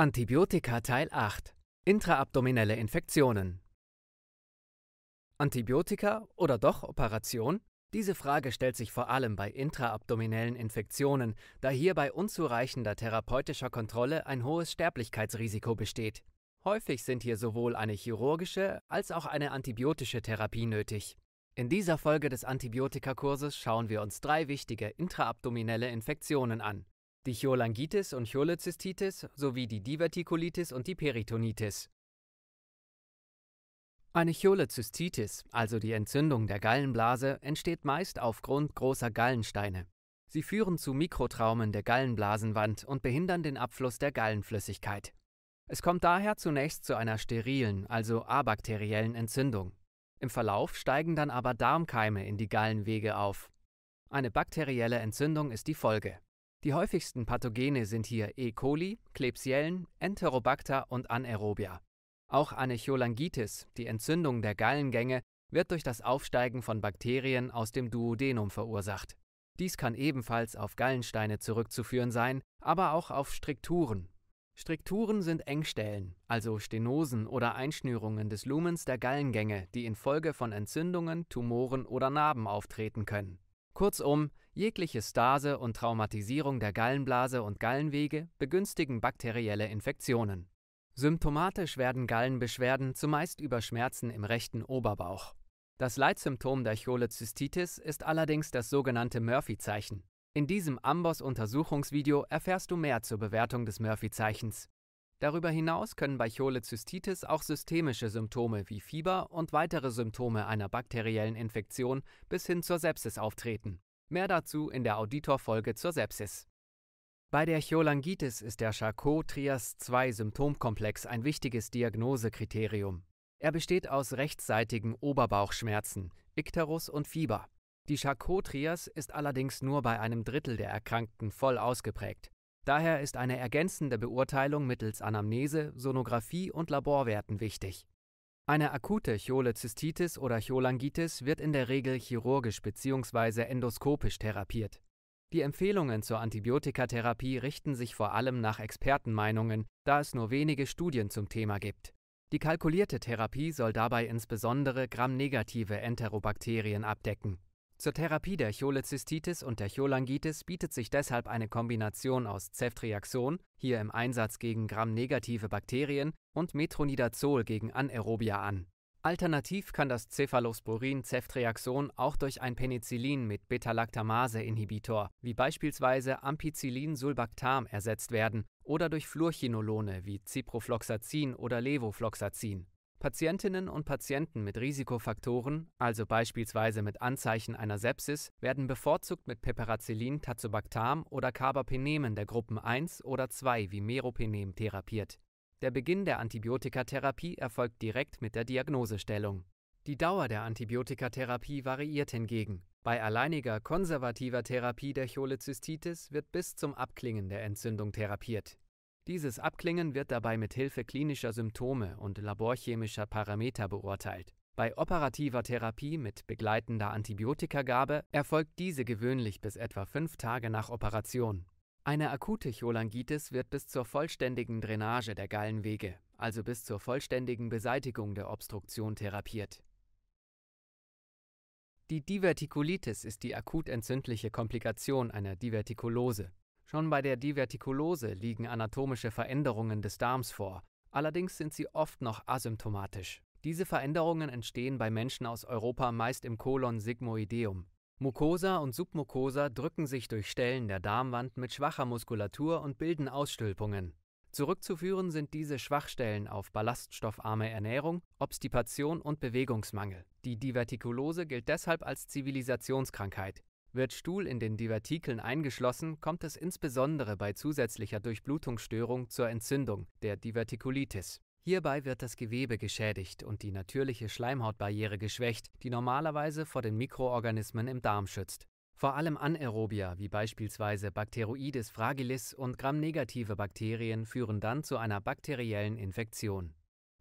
Antibiotika Teil 8 Intraabdominelle Infektionen Antibiotika oder doch Operation? Diese Frage stellt sich vor allem bei intraabdominellen Infektionen, da hier bei unzureichender therapeutischer Kontrolle ein hohes Sterblichkeitsrisiko besteht. Häufig sind hier sowohl eine chirurgische als auch eine antibiotische Therapie nötig. In dieser Folge des Antibiotikakurses schauen wir uns drei wichtige intraabdominelle Infektionen an die Cholangitis und Cholezystitis sowie die Divertikulitis und die Peritonitis. Eine Cholezystitis, also die Entzündung der Gallenblase, entsteht meist aufgrund großer Gallensteine. Sie führen zu Mikrotraumen der Gallenblasenwand und behindern den Abfluss der Gallenflüssigkeit. Es kommt daher zunächst zu einer sterilen, also abakteriellen Entzündung. Im Verlauf steigen dann aber Darmkeime in die Gallenwege auf. Eine bakterielle Entzündung ist die Folge. Die häufigsten Pathogene sind hier E. coli, Klebsiellen, Enterobacter und Anaerobia. Auch Anecholangitis, die Entzündung der Gallengänge, wird durch das Aufsteigen von Bakterien aus dem Duodenum verursacht. Dies kann ebenfalls auf Gallensteine zurückzuführen sein, aber auch auf Strikturen. Strikturen sind Engstellen, also Stenosen oder Einschnürungen des Lumens der Gallengänge, die infolge von Entzündungen, Tumoren oder Narben auftreten können. Kurzum, Jegliche Stase und Traumatisierung der Gallenblase und Gallenwege begünstigen bakterielle Infektionen. Symptomatisch werden Gallenbeschwerden zumeist über Schmerzen im rechten Oberbauch. Das Leitsymptom der Cholecystitis ist allerdings das sogenannte Murphy-Zeichen. In diesem Amboss-Untersuchungsvideo erfährst du mehr zur Bewertung des Murphy-Zeichens. Darüber hinaus können bei Cholecystitis auch systemische Symptome wie Fieber und weitere Symptome einer bakteriellen Infektion bis hin zur Sepsis auftreten. Mehr dazu in der Auditor-Folge zur Sepsis. Bei der Cholangitis ist der Charcot-Trias-2-Symptomkomplex ein wichtiges Diagnosekriterium. Er besteht aus rechtsseitigen Oberbauchschmerzen, Ikterus und Fieber. Die Charcot-Trias ist allerdings nur bei einem Drittel der Erkrankten voll ausgeprägt. Daher ist eine ergänzende Beurteilung mittels Anamnese, Sonographie und Laborwerten wichtig. Eine akute Cholezystitis oder Cholangitis wird in der Regel chirurgisch bzw. endoskopisch therapiert. Die Empfehlungen zur Antibiotikatherapie richten sich vor allem nach Expertenmeinungen, da es nur wenige Studien zum Thema gibt. Die kalkulierte Therapie soll dabei insbesondere gramnegative Enterobakterien abdecken zur Therapie der Cholezystitis und der Cholangitis bietet sich deshalb eine Kombination aus Ceftriaxon, hier im Einsatz gegen gramnegative Bakterien, und Metronidazol gegen Anaerobia an. Alternativ kann das Cephalosporin Ceftriaxon auch durch ein Penicillin mit Beta-Lactamase-Inhibitor, wie beispielsweise Ampicillin-Sulbactam, ersetzt werden oder durch Fluorchinolone wie Ciprofloxacin oder Levofloxacin. Patientinnen und Patienten mit Risikofaktoren, also beispielsweise mit Anzeichen einer Sepsis, werden bevorzugt mit Peperacillin, Tazobactam oder Carbapenemen der Gruppen 1 oder 2 wie Meropenem therapiert. Der Beginn der Antibiotikatherapie erfolgt direkt mit der Diagnosestellung. Die Dauer der Antibiotikatherapie variiert hingegen. Bei alleiniger konservativer Therapie der Cholezystitis wird bis zum Abklingen der Entzündung therapiert. Dieses Abklingen wird dabei mit Hilfe klinischer Symptome und laborchemischer Parameter beurteilt. Bei operativer Therapie mit begleitender Antibiotikagabe erfolgt diese gewöhnlich bis etwa fünf Tage nach Operation. Eine akute Cholangitis wird bis zur vollständigen Drainage der Gallenwege, also bis zur vollständigen Beseitigung der Obstruktion therapiert. Die Divertikulitis ist die akut entzündliche Komplikation einer Divertikulose. Schon bei der Divertikulose liegen anatomische Veränderungen des Darms vor, allerdings sind sie oft noch asymptomatisch. Diese Veränderungen entstehen bei Menschen aus Europa meist im Kolon sigmoideum. Mucosa und Submucosa drücken sich durch Stellen der Darmwand mit schwacher Muskulatur und bilden Ausstülpungen. Zurückzuführen sind diese Schwachstellen auf ballaststoffarme Ernährung, Obstipation und Bewegungsmangel. Die Divertikulose gilt deshalb als Zivilisationskrankheit. Wird Stuhl in den Divertikeln eingeschlossen, kommt es insbesondere bei zusätzlicher Durchblutungsstörung zur Entzündung, der Divertikulitis. Hierbei wird das Gewebe geschädigt und die natürliche Schleimhautbarriere geschwächt, die normalerweise vor den Mikroorganismen im Darm schützt. Vor allem Anaerobia, wie beispielsweise Bacteroides fragilis und gramnegative Bakterien, führen dann zu einer bakteriellen Infektion.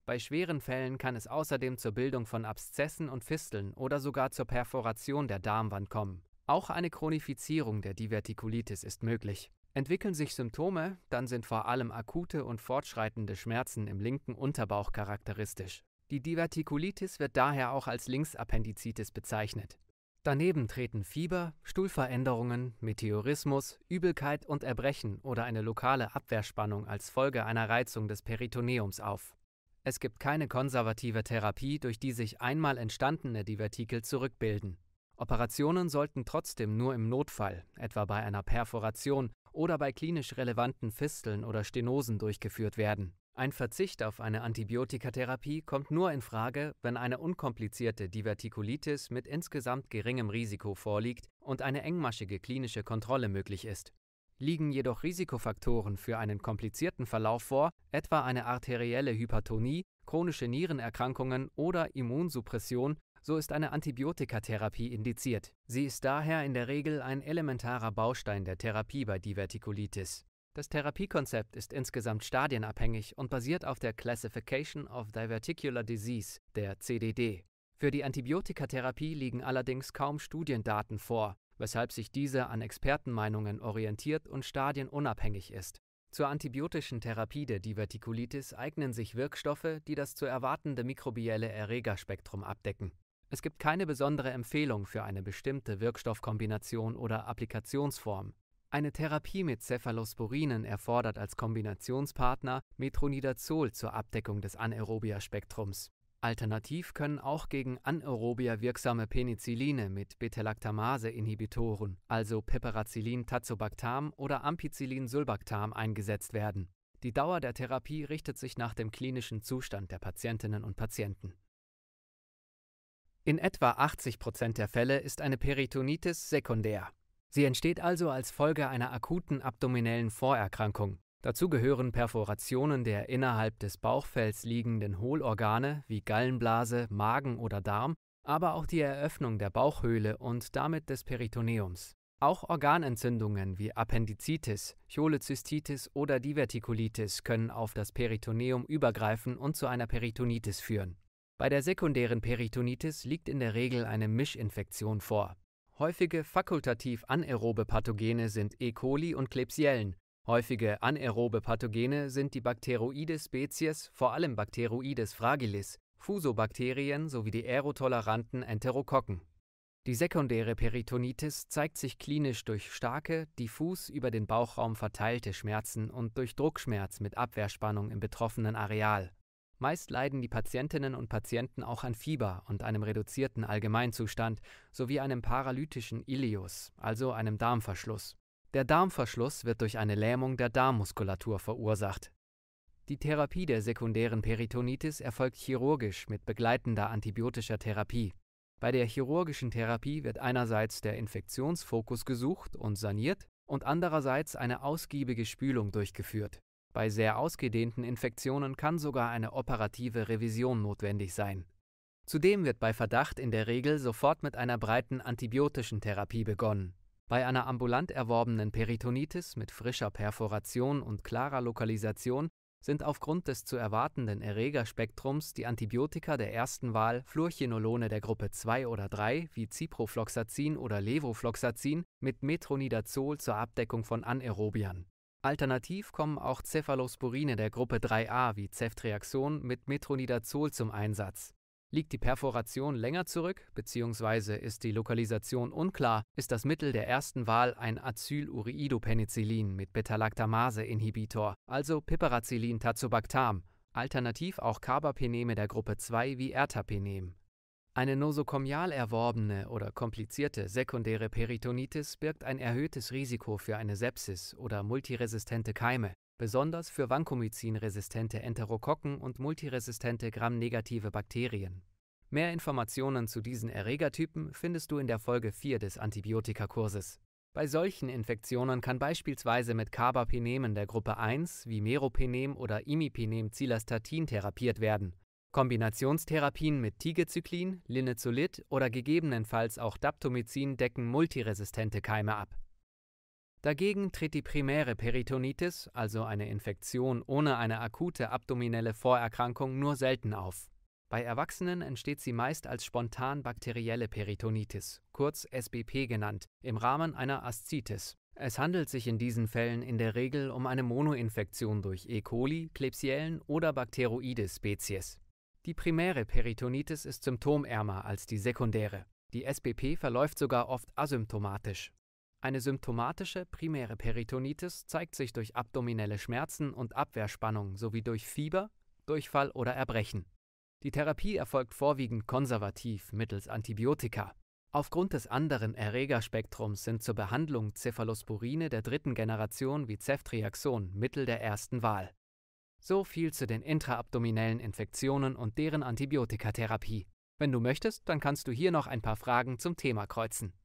Bei schweren Fällen kann es außerdem zur Bildung von Abszessen und Fisteln oder sogar zur Perforation der Darmwand kommen. Auch eine Chronifizierung der Divertikulitis ist möglich. Entwickeln sich Symptome, dann sind vor allem akute und fortschreitende Schmerzen im linken Unterbauch charakteristisch. Die Divertikulitis wird daher auch als Linksappendizitis bezeichnet. Daneben treten Fieber, Stuhlveränderungen, Meteorismus, Übelkeit und Erbrechen oder eine lokale Abwehrspannung als Folge einer Reizung des Peritoneums auf. Es gibt keine konservative Therapie, durch die sich einmal entstandene Divertikel zurückbilden. Operationen sollten trotzdem nur im Notfall, etwa bei einer Perforation oder bei klinisch relevanten Fisteln oder Stenosen durchgeführt werden. Ein Verzicht auf eine Antibiotikatherapie kommt nur in Frage, wenn eine unkomplizierte Divertikulitis mit insgesamt geringem Risiko vorliegt und eine engmaschige klinische Kontrolle möglich ist. Liegen jedoch Risikofaktoren für einen komplizierten Verlauf vor, etwa eine arterielle Hypertonie, chronische Nierenerkrankungen oder Immunsuppression, so ist eine Antibiotikatherapie indiziert. Sie ist daher in der Regel ein elementarer Baustein der Therapie bei Divertikulitis. Das Therapiekonzept ist insgesamt stadienabhängig und basiert auf der Classification of Diverticular Disease, der CDD. Für die Antibiotikatherapie liegen allerdings kaum Studiendaten vor, weshalb sich diese an Expertenmeinungen orientiert und stadienunabhängig ist. Zur antibiotischen Therapie der Divertikulitis eignen sich Wirkstoffe, die das zu erwartende mikrobielle Erregerspektrum abdecken. Es gibt keine besondere Empfehlung für eine bestimmte Wirkstoffkombination oder Applikationsform. Eine Therapie mit Cephalosporinen erfordert als Kombinationspartner Metronidazol zur Abdeckung des Anaerobia-Spektrums. Alternativ können auch gegen Anaerobia wirksame Penicilline mit beta inhibitoren also peperacillin tazobactam oder Ampicillin-Sulbactam, eingesetzt werden. Die Dauer der Therapie richtet sich nach dem klinischen Zustand der Patientinnen und Patienten. In etwa 80 Prozent der Fälle ist eine Peritonitis sekundär. Sie entsteht also als Folge einer akuten abdominellen Vorerkrankung. Dazu gehören Perforationen der innerhalb des Bauchfells liegenden Hohlorgane wie Gallenblase, Magen oder Darm, aber auch die Eröffnung der Bauchhöhle und damit des Peritoneums. Auch Organentzündungen wie Appendizitis, Cholezystitis oder Divertikulitis können auf das Peritoneum übergreifen und zu einer Peritonitis führen. Bei der sekundären Peritonitis liegt in der Regel eine Mischinfektion vor. Häufige fakultativ anaerobe Pathogene sind E. coli und Klebsiellen. Häufige anaerobe Pathogene sind die Bacteroides-Spezies, vor allem Bacteroides fragilis, Fusobakterien sowie die aerotoleranten Enterokokken. Die sekundäre Peritonitis zeigt sich klinisch durch starke, diffus über den Bauchraum verteilte Schmerzen und durch Druckschmerz mit Abwehrspannung im betroffenen Areal. Meist leiden die Patientinnen und Patienten auch an Fieber und einem reduzierten Allgemeinzustand sowie einem paralytischen Ilius, also einem Darmverschluss. Der Darmverschluss wird durch eine Lähmung der Darmmuskulatur verursacht. Die Therapie der sekundären Peritonitis erfolgt chirurgisch mit begleitender antibiotischer Therapie. Bei der chirurgischen Therapie wird einerseits der Infektionsfokus gesucht und saniert und andererseits eine ausgiebige Spülung durchgeführt. Bei sehr ausgedehnten Infektionen kann sogar eine operative Revision notwendig sein. Zudem wird bei Verdacht in der Regel sofort mit einer breiten antibiotischen Therapie begonnen. Bei einer ambulant erworbenen Peritonitis mit frischer Perforation und klarer Lokalisation sind aufgrund des zu erwartenden Erregerspektrums die Antibiotika der ersten Wahl Fluorchinolone der Gruppe 2 oder 3 wie Ciprofloxacin oder Levofloxacin mit Metronidazol zur Abdeckung von Anaerobiern. Alternativ kommen auch Cephalosporine der Gruppe 3a wie Ceftriaxon mit Metronidazol zum Einsatz. Liegt die Perforation länger zurück bzw. ist die Lokalisation unklar, ist das Mittel der ersten Wahl ein Acyluriidopenicillin mit Beta-Lactamase-Inhibitor, also Piperacillin-Tazobactam, alternativ auch Carbapeneme der Gruppe 2 wie Ertapenem eine nosokomial erworbene oder komplizierte sekundäre Peritonitis birgt ein erhöhtes Risiko für eine Sepsis oder multiresistente Keime, besonders für Vancomycin-resistente Enterokokken und multiresistente gramnegative Bakterien. Mehr Informationen zu diesen Erregertypen findest du in der Folge 4 des Antibiotikakurses. Bei solchen Infektionen kann beispielsweise mit Carbapenemen der Gruppe 1 wie Meropenem oder Imipenem zilastatin therapiert werden Kombinationstherapien mit Tigezyklin, Linezolid oder gegebenenfalls auch Daptomycin decken multiresistente Keime ab. Dagegen tritt die primäre Peritonitis, also eine Infektion ohne eine akute abdominelle Vorerkrankung, nur selten auf. Bei Erwachsenen entsteht sie meist als spontan bakterielle Peritonitis, kurz SBP genannt, im Rahmen einer Aszitis. Es handelt sich in diesen Fällen in der Regel um eine Monoinfektion durch E. coli, Klebsiellen oder Bacteroides-Spezies. Die primäre Peritonitis ist symptomärmer als die sekundäre. Die SPP verläuft sogar oft asymptomatisch. Eine symptomatische primäre Peritonitis zeigt sich durch abdominelle Schmerzen und Abwehrspannung sowie durch Fieber, Durchfall oder Erbrechen. Die Therapie erfolgt vorwiegend konservativ mittels Antibiotika. Aufgrund des anderen Erregerspektrums sind zur Behandlung Cephalosporine der dritten Generation wie Ceftriaxon Mittel der ersten Wahl. So viel zu den intraabdominellen Infektionen und deren Antibiotikatherapie. Wenn du möchtest, dann kannst du hier noch ein paar Fragen zum Thema kreuzen.